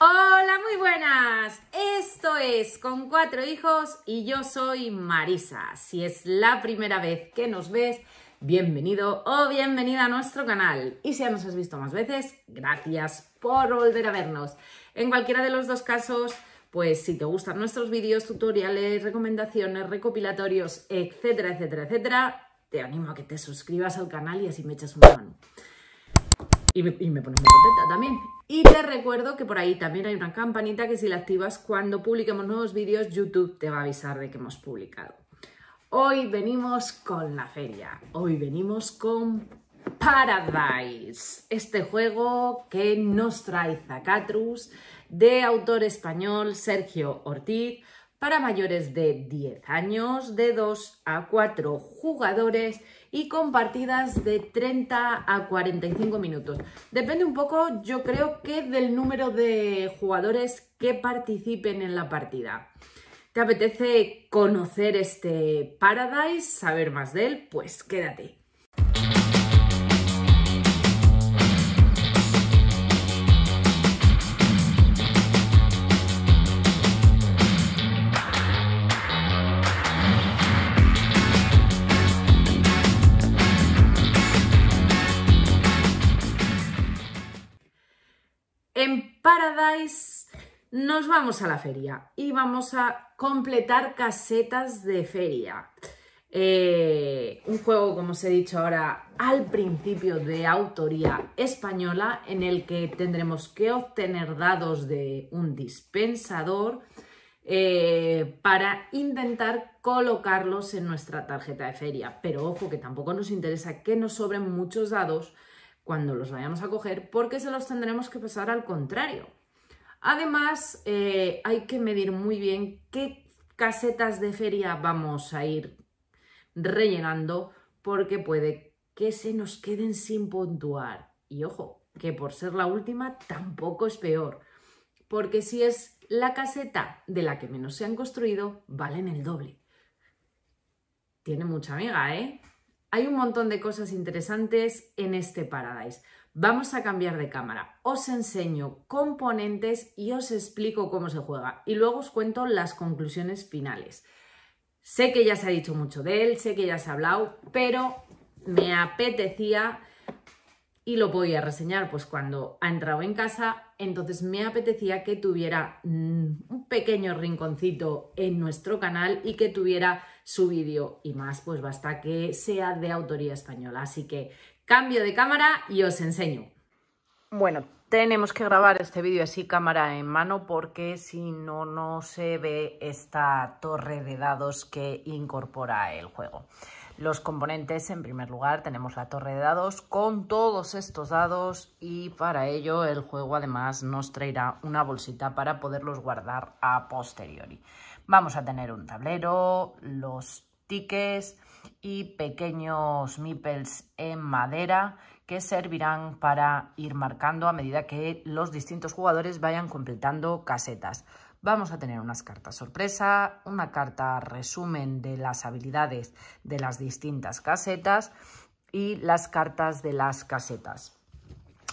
Hola, muy buenas. Esto es Con cuatro hijos y yo soy Marisa. Si es la primera vez que nos ves, bienvenido o bienvenida a nuestro canal. Y si ya nos has visto más veces, gracias por volver a vernos. En cualquiera de los dos casos, pues si te gustan nuestros vídeos, tutoriales, recomendaciones, recopilatorios, etcétera, etcétera, etcétera, te animo a que te suscribas al canal y así me echas una mano y me, pones muy contenta también. Y te recuerdo que por ahí también hay una campanita que si la activas cuando publiquemos nuevos vídeos, YouTube te va a avisar de que hemos publicado. Hoy venimos con la feria, hoy venimos con Paradise, este juego que nos trae Zacatrus de autor español Sergio Ortiz, para mayores de 10 años de 2 a 4 jugadores y con partidas de 30 a 45 minutos. Depende un poco, yo creo que del número de jugadores que participen en la partida. ¿Te apetece conocer este Paradise, saber más de él? Pues quédate. nos vamos a la feria y vamos a completar casetas de feria. Eh, un juego, como os he dicho ahora, al principio de autoría española, en el que tendremos que obtener dados de un dispensador eh, para intentar colocarlos en nuestra tarjeta de feria. Pero ojo, que tampoco nos interesa que nos sobren muchos dados cuando los vayamos a coger, porque se los tendremos que pasar al contrario. Además, eh, hay que medir muy bien qué casetas de feria vamos a ir rellenando porque puede que se nos queden sin pontuar. Y ojo, que por ser la última tampoco es peor, porque si es la caseta de la que menos se han construido, valen el doble. Tiene mucha amiga, ¿eh? Hay un montón de cosas interesantes en este Paradise. Vamos a cambiar de cámara, os enseño componentes y os explico cómo se juega y luego os cuento las conclusiones finales. Sé que ya se ha dicho mucho de él, sé que ya se ha hablado, pero me apetecía y lo podía reseñar pues cuando ha entrado en casa, entonces me apetecía que tuviera mm, un pequeño rinconcito en nuestro canal y que tuviera su vídeo y más pues basta que sea de autoría española, así que Cambio de cámara y os enseño. Bueno, tenemos que grabar este vídeo así cámara en mano porque si no, no se ve esta torre de dados que incorpora el juego. Los componentes, en primer lugar, tenemos la torre de dados con todos estos dados y para ello el juego además nos traerá una bolsita para poderlos guardar a posteriori. Vamos a tener un tablero, los tickets, y pequeños mipels en madera que servirán para ir marcando a medida que los distintos jugadores vayan completando casetas. Vamos a tener unas cartas sorpresa, una carta resumen de las habilidades de las distintas casetas y las cartas de las casetas.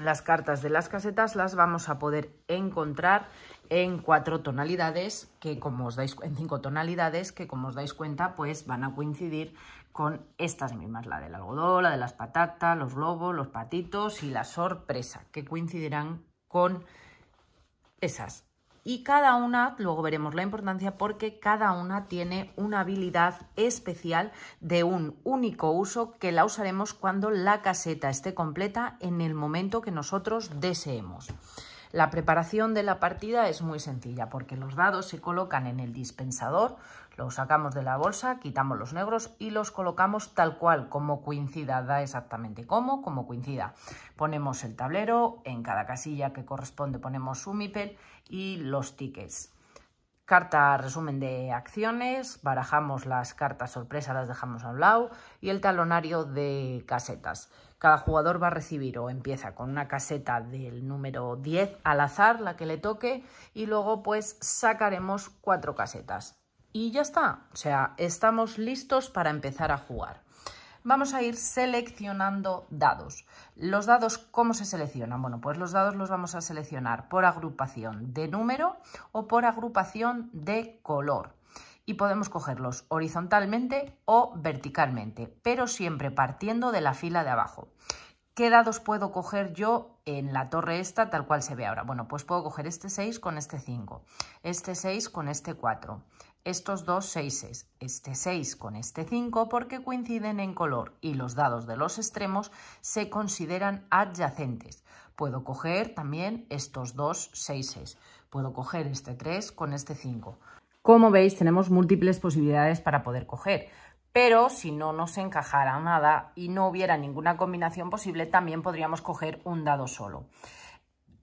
Las cartas de las casetas las vamos a poder encontrar en cuatro tonalidades, que como os dais en cinco tonalidades, que como os dais cuenta, pues van a coincidir con estas mismas, la del algodón, la de las patatas, los globos, los patitos y la sorpresa, que coincidirán con esas. Y cada una, luego veremos la importancia, porque cada una tiene una habilidad especial de un único uso que la usaremos cuando la caseta esté completa en el momento que nosotros deseemos. La preparación de la partida es muy sencilla porque los dados se colocan en el dispensador, los sacamos de la bolsa, quitamos los negros y los colocamos tal cual, como coincida, da exactamente como, como coincida. Ponemos el tablero, en cada casilla que corresponde ponemos un mipel y los tickets. Carta resumen de acciones, barajamos las cartas sorpresa, las dejamos a un lado y el talonario de casetas. Cada jugador va a recibir o empieza con una caseta del número 10 al azar, la que le toque, y luego pues sacaremos cuatro casetas. Y ya está, o sea, estamos listos para empezar a jugar. Vamos a ir seleccionando dados. Los dados, ¿cómo se seleccionan? Bueno, pues los dados los vamos a seleccionar por agrupación de número o por agrupación de color y podemos cogerlos horizontalmente o verticalmente, pero siempre partiendo de la fila de abajo. ¿Qué dados puedo coger yo en la torre esta tal cual se ve ahora? Bueno, pues puedo coger este 6 con este 5, este 6 con este 4, estos dos 6, este 6 con este 5 porque coinciden en color y los dados de los extremos se consideran adyacentes. Puedo coger también estos dos 6, puedo coger este 3 con este 5. Como veis, tenemos múltiples posibilidades para poder coger, pero si no nos encajara nada y no hubiera ninguna combinación posible, también podríamos coger un dado solo.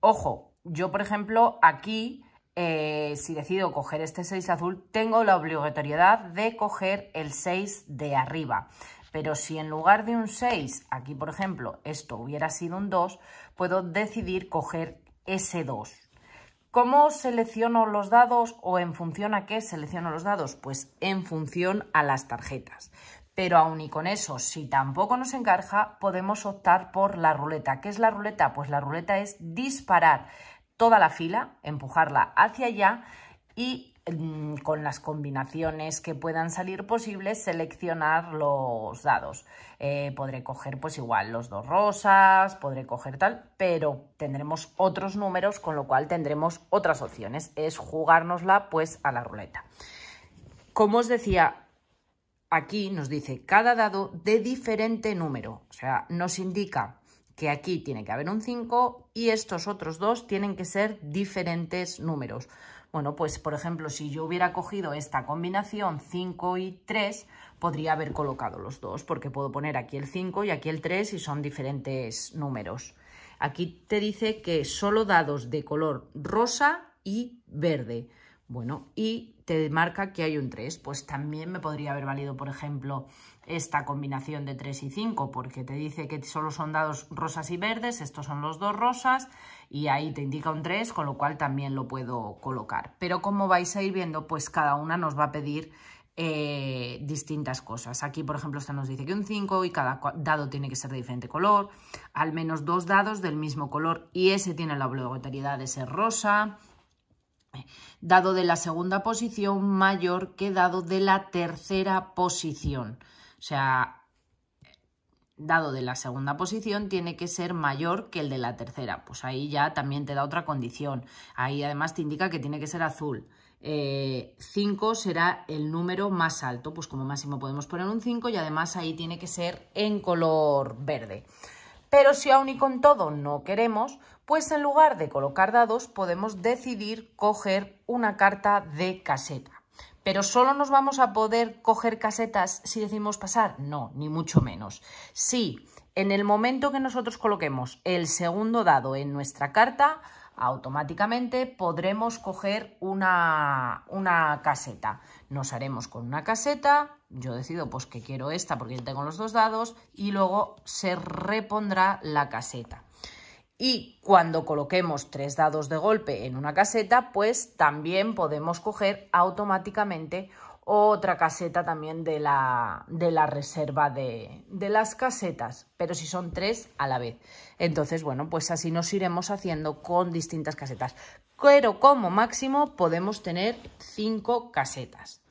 Ojo, yo por ejemplo aquí, eh, si decido coger este 6 azul, tengo la obligatoriedad de coger el 6 de arriba. Pero si en lugar de un 6, aquí por ejemplo, esto hubiera sido un 2, puedo decidir coger ese 2, ¿Cómo selecciono los dados o en función a qué selecciono los dados? Pues en función a las tarjetas. Pero aún y con eso, si tampoco nos encaja, podemos optar por la ruleta. ¿Qué es la ruleta? Pues la ruleta es disparar toda la fila, empujarla hacia allá y Mm, con las combinaciones que puedan salir posibles, seleccionar los dados. Eh, podré coger pues igual los dos rosas, podré coger tal, pero tendremos otros números, con lo cual tendremos otras opciones. Es jugárnosla pues a la ruleta. Como os decía, aquí nos dice cada dado de diferente número. O sea, nos indica que aquí tiene que haber un 5 y estos otros dos tienen que ser diferentes números. Bueno, pues por ejemplo, si yo hubiera cogido esta combinación 5 y 3, podría haber colocado los dos, porque puedo poner aquí el 5 y aquí el 3 y son diferentes números. Aquí te dice que solo dados de color rosa y verde. Bueno, y te marca que hay un 3, pues también me podría haber valido, por ejemplo, esta combinación de 3 y 5, porque te dice que solo son dados rosas y verdes, estos son los dos rosas, y ahí te indica un 3, con lo cual también lo puedo colocar. Pero como vais a ir viendo, pues cada una nos va a pedir eh, distintas cosas. Aquí, por ejemplo, esta nos dice que un 5 y cada dado tiene que ser de diferente color, al menos dos dados del mismo color y ese tiene la obligatoriedad de ser rosa, dado de la segunda posición mayor que dado de la tercera posición. O sea, dado de la segunda posición tiene que ser mayor que el de la tercera. Pues ahí ya también te da otra condición. Ahí además te indica que tiene que ser azul. 5 eh, será el número más alto, pues como máximo podemos poner un 5 y además ahí tiene que ser en color verde. Pero si aún y con todo no queremos, pues en lugar de colocar dados podemos decidir coger una carta de caseta. Pero solo nos vamos a poder coger casetas si decimos pasar. No, ni mucho menos. Si en el momento que nosotros coloquemos el segundo dado en nuestra carta, automáticamente podremos coger una, una, caseta. Nos haremos con una caseta, yo decido pues que quiero esta porque tengo los dos dados y luego se repondrá la caseta. Y cuando coloquemos tres dados de golpe en una caseta, pues también podemos coger automáticamente otra caseta también de la, de la reserva de, de, las casetas, pero si son tres a la vez. Entonces, bueno, pues así nos iremos haciendo con distintas casetas. Pero como máximo podemos tener cinco casetas.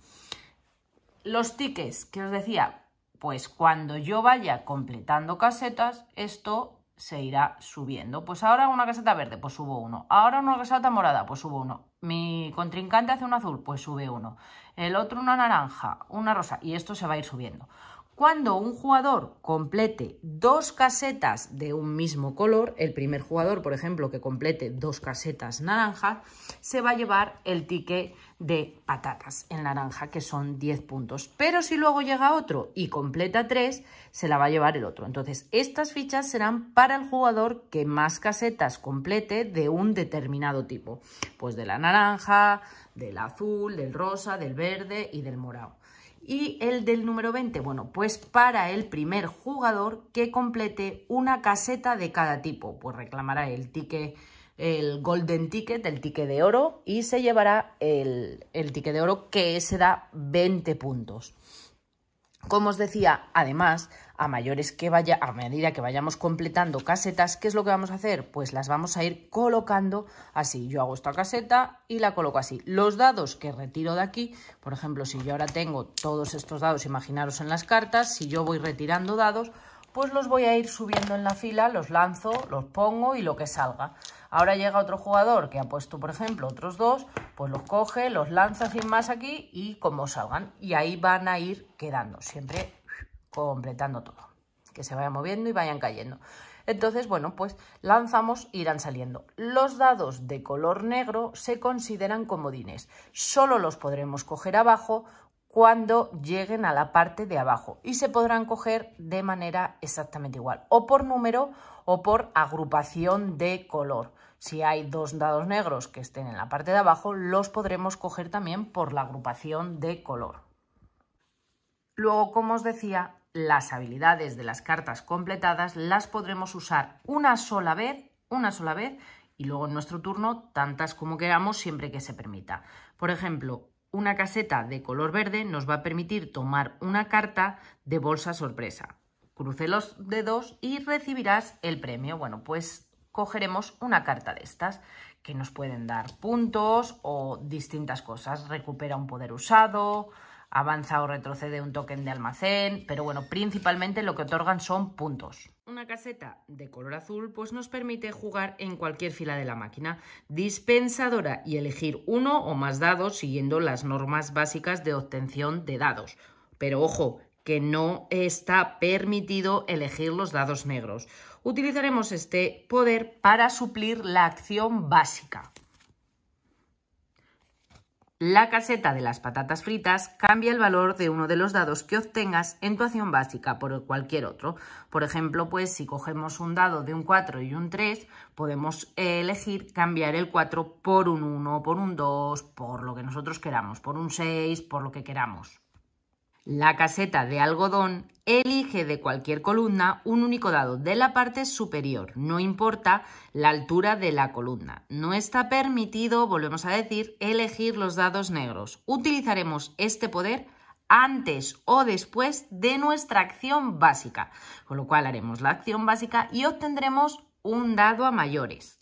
Los tickets que os decía, pues cuando yo vaya completando casetas, esto se irá subiendo. Pues ahora una caseta verde, pues subo uno. Ahora una caseta morada, pues subo uno. Mi contrincante hace un azul, pues sube uno. El otro una naranja, una rosa. Y esto se va a ir subiendo. Cuando un jugador complete dos casetas de un mismo color, el primer jugador, por ejemplo, que complete dos casetas naranja, se va a llevar el ticket de patatas en naranja, que son 10 puntos. Pero si luego llega otro y completa tres, se la va a llevar el otro. Entonces, estas fichas serán para el jugador que más casetas complete de un determinado tipo. Pues de la naranja, del azul, del rosa, del verde y del morado. ¿Y el del número 20? Bueno, pues para el primer jugador que complete una caseta de cada tipo. Pues reclamará el ticket, el golden ticket, el ticket de oro, y se llevará el, el ticket de oro que se da 20 puntos. Como os decía, además, a mayores que vaya, a medida que vayamos completando casetas, ¿qué es lo que vamos a hacer? Pues las vamos a ir colocando así. Yo hago esta caseta y la coloco así. Los dados que retiro de aquí, por ejemplo, si yo ahora tengo todos estos dados, imaginaros en las cartas, si yo voy retirando dados, pues los voy a ir subiendo en la fila, los lanzo, los pongo y lo que salga. Ahora llega otro jugador que ha puesto, por ejemplo, otros dos, pues los coge, los lanza sin más aquí y como salgan. Y ahí van a ir quedando, siempre completando todo, que se vaya moviendo y vayan cayendo. Entonces, bueno, pues lanzamos, irán saliendo. Los dados de color negro se consideran comodines. Solo los podremos coger abajo cuando lleguen a la parte de abajo y se podrán coger de manera exactamente igual, o por número o por agrupación de color. Si hay dos dados negros que estén en la parte de abajo, los podremos coger también por la agrupación de color. Luego, como os decía, las habilidades de las cartas completadas las podremos usar una sola vez, una sola vez, y luego en nuestro turno tantas como queramos siempre que se permita. Por ejemplo, una caseta de color verde nos va a permitir tomar una carta de bolsa sorpresa. Cruce los dedos y recibirás el premio. Bueno, pues cogeremos una carta de estas que nos pueden dar puntos o distintas cosas. Recupera un poder usado, avanza o retrocede un token de almacén, pero bueno, principalmente lo que otorgan son puntos. Una caseta de color azul pues nos permite jugar en cualquier fila de la máquina dispensadora y elegir uno o más dados siguiendo las normas básicas de obtención de dados. Pero ojo, que no está permitido elegir los dados negros. Utilizaremos este poder para suplir la acción básica. La caseta de las patatas fritas cambia el valor de uno de los dados que obtengas en tu acción básica por cualquier otro. Por ejemplo, pues si cogemos un dado de un 4 y un 3, podemos eh, elegir cambiar el 4 por un 1, por un 2, por lo que nosotros queramos, por un 6, por lo que queramos. La caseta de algodón elige de cualquier columna un único dado de la parte superior, no importa la altura de la columna. No está permitido, volvemos a decir, elegir los dados negros. Utilizaremos este poder antes o después de nuestra acción básica, con lo cual haremos la acción básica y obtendremos un dado a mayores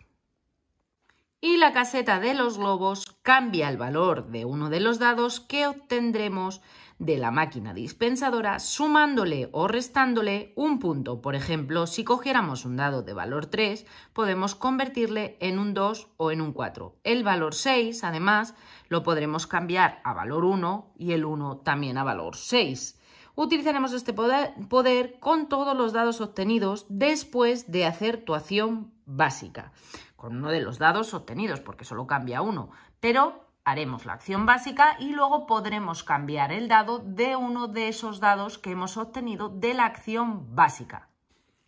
y la caseta de los globos cambia el valor de uno de los dados que obtendremos de la máquina dispensadora sumándole o restándole un punto. Por ejemplo, si cogiéramos un dado de valor 3, podemos convertirle en un 2 o en un 4. El valor 6, además, lo podremos cambiar a valor 1 y el 1 también a valor 6. Utilizaremos este poder, con todos los dados obtenidos después de hacer tu acción básica con uno de los dados obtenidos, porque solo cambia uno, pero haremos la acción básica y luego podremos cambiar el dado de uno de esos dados que hemos obtenido de la acción básica.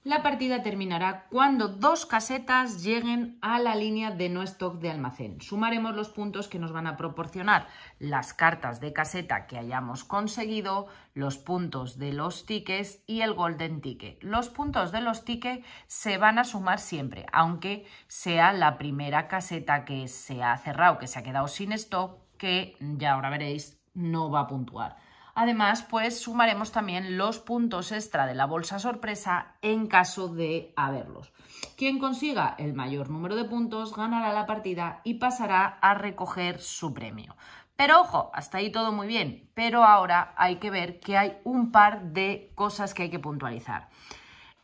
La partida terminará cuando dos casetas lleguen a la línea de no stock de almacén. Sumaremos los puntos que nos van a proporcionar las cartas de caseta que hayamos conseguido, los puntos de los tickets y el golden ticket. Los puntos de los tickets se van a sumar siempre, aunque sea la primera caseta que se ha cerrado, que se ha quedado sin stock, que ya ahora veréis no va a puntuar. Además, pues sumaremos también los puntos extra de la bolsa sorpresa en caso de haberlos. Quien consiga el mayor número de puntos ganará la partida y pasará a recoger su premio. Pero ojo, hasta ahí todo muy bien, pero ahora hay que ver que hay un par de cosas que hay que puntualizar.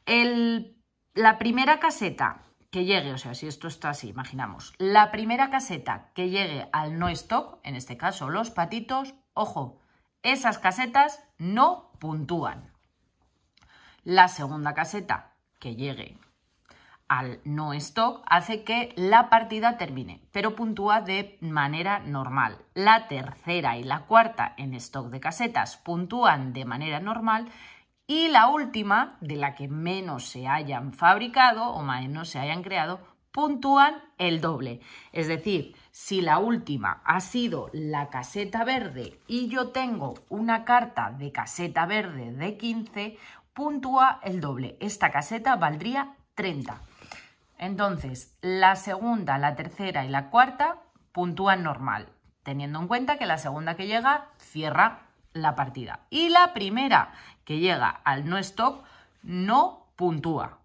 la primera caseta que llegue, o sea, si esto está así, imaginamos, la primera caseta que llegue al no stock, en este caso los patitos, ojo, esas casetas no puntúan. La segunda caseta que llegue al no stock hace que la partida termine, pero puntúa de manera normal. La tercera y la cuarta en stock de casetas puntúan de manera normal y la última, de la que menos se hayan fabricado o menos se hayan creado, puntúan el doble. Es decir, si la última ha sido la caseta verde y yo tengo una carta de caseta verde de 15, puntúa el doble. Esta caseta valdría 30. Entonces, la segunda, la tercera y la cuarta puntúan normal, teniendo en cuenta que la segunda que llega cierra la partida. Y la primera que llega al no stop no puntúa,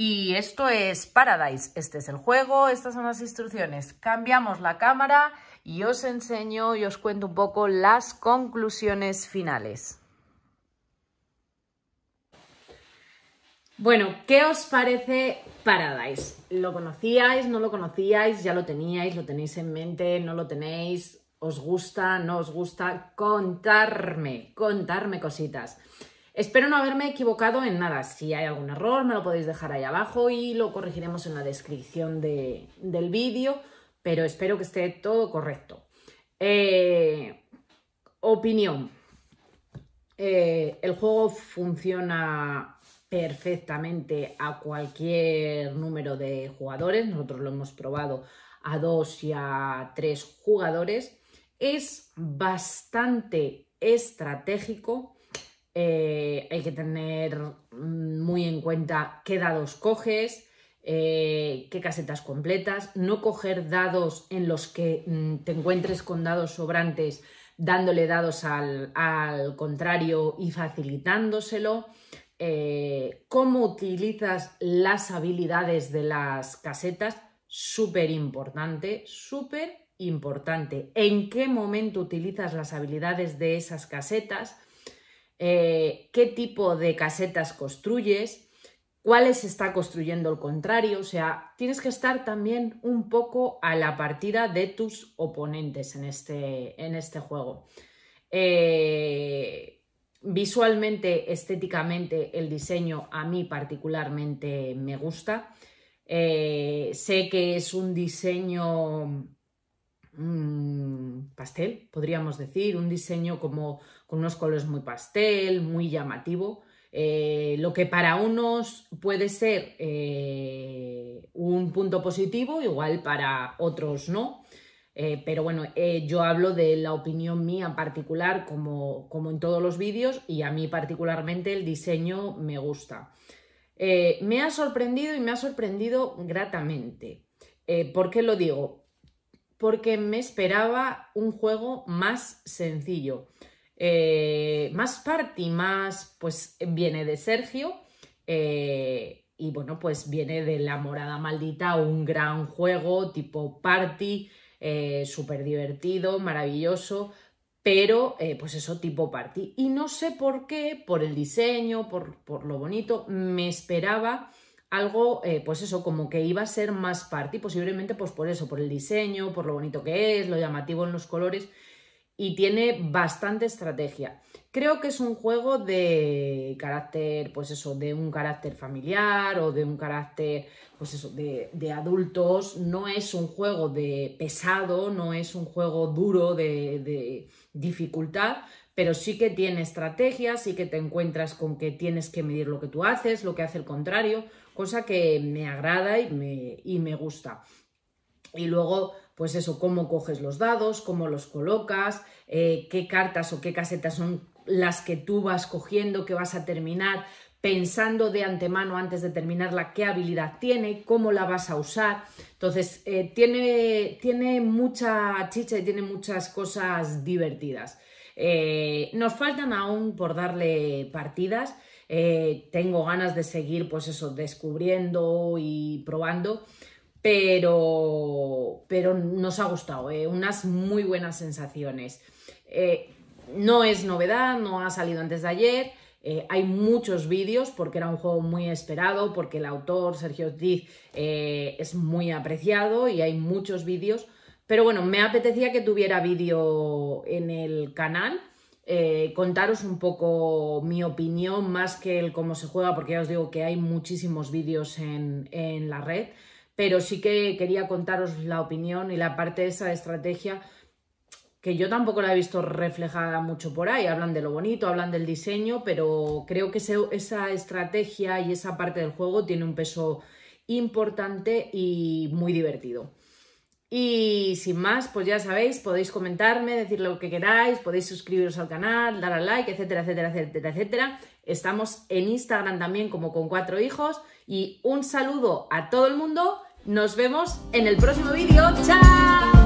y esto es Paradise, este es el juego, estas son las instrucciones. Cambiamos la cámara y os enseño y os cuento un poco las conclusiones finales. Bueno, ¿qué os parece Paradise? ¿Lo conocíais? ¿No lo conocíais? ¿Ya lo teníais? ¿Lo tenéis en mente? ¿No lo tenéis? ¿Os gusta? ¿No os gusta? Contarme, contarme cositas. Espero no haberme equivocado en nada. Si hay algún error, me lo podéis dejar ahí abajo y lo corregiremos en la descripción del vídeo, pero espero que esté todo correcto. Eh, opinión. Eh, el juego funciona perfectamente a cualquier número de jugadores. Nosotros lo hemos probado a dos y a tres jugadores. Es bastante estratégico eh, hay que tener mm, muy en cuenta qué dados coges, eh, qué casetas completas, no coger dados en los que mm, te encuentres con dados sobrantes dándole dados al, contrario y facilitándoselo, eh, cómo utilizas las habilidades de las casetas, súper importante, súper importante, en qué momento utilizas las habilidades de esas casetas, eh, qué tipo de casetas construyes, cuáles está construyendo el contrario, o sea, tienes que estar también un poco a la partida de tus oponentes en este, en este juego. Eh, visualmente, estéticamente, el diseño a mí particularmente me gusta. Eh, sé que es un diseño mm, pastel, podríamos decir, un diseño como con unos colores muy pastel, muy llamativo. Eh, lo que para unos puede ser eh, un punto positivo, igual para otros no. Eh, pero bueno, yo hablo de la opinión mía particular, como, como en todos los vídeos, y a mí particularmente el diseño me gusta. me ha sorprendido y me ha sorprendido gratamente. ¿Por qué lo digo? Porque me esperaba un juego más sencillo. Eh, más party, más, pues viene de Sergio. Eh, y bueno, pues viene de La Morada Maldita, un gran juego tipo party, eh, súper divertido, maravilloso, pero pues eso tipo party. Y no sé por qué, por el diseño, por, lo bonito, me esperaba algo, pues eso, como que iba a ser más party, posiblemente pues por eso, por el diseño, por lo bonito que es, lo llamativo en los colores, y tiene bastante estrategia. Creo que es un juego de carácter, pues eso, de un carácter familiar o de un carácter, pues eso, de, adultos. No es un juego de pesado, no es un juego duro de, dificultad, pero sí que tiene estrategias, sí que te encuentras con que tienes que medir lo que tú haces, lo que hace el contrario, cosa que me agrada y me, y me gusta. Y luego pues eso, cómo coges los dados, cómo los colocas, eh, qué cartas o qué casetas son las que tú vas cogiendo, que vas a terminar, pensando de antemano antes de terminarla qué habilidad tiene, cómo la vas a usar. Entonces, eh, tiene, tiene, mucha chicha y tiene muchas cosas divertidas. Eh, nos faltan aún por darle partidas. tengo ganas de seguir, pues eso, descubriendo y probando pero, nos ha gustado, eh, unas muy buenas sensaciones. Eh, no es novedad, no ha salido antes de ayer, eh, hay muchos vídeos porque era un juego muy esperado, porque el autor Sergio Ortiz es muy apreciado y hay muchos vídeos, pero bueno, me apetecía que tuviera vídeo en el canal. contaros un poco mi opinión más que el cómo se juega, porque ya os digo que hay muchísimos vídeos en la red pero sí que quería contaros la opinión y la parte de esa estrategia que yo tampoco la he visto reflejada mucho por ahí. Hablan de lo bonito, hablan del diseño, pero creo que esa estrategia y esa parte del juego tiene un peso importante y muy divertido. Y sin más, pues ya sabéis, podéis comentarme, decir lo que queráis, podéis suscribiros al canal, dar al like, etcétera, etcétera, etcétera, etcétera. Estamos en Instagram también como con cuatro hijos y un saludo a todo el mundo nos vemos en el próximo vídeo. ¡Chao!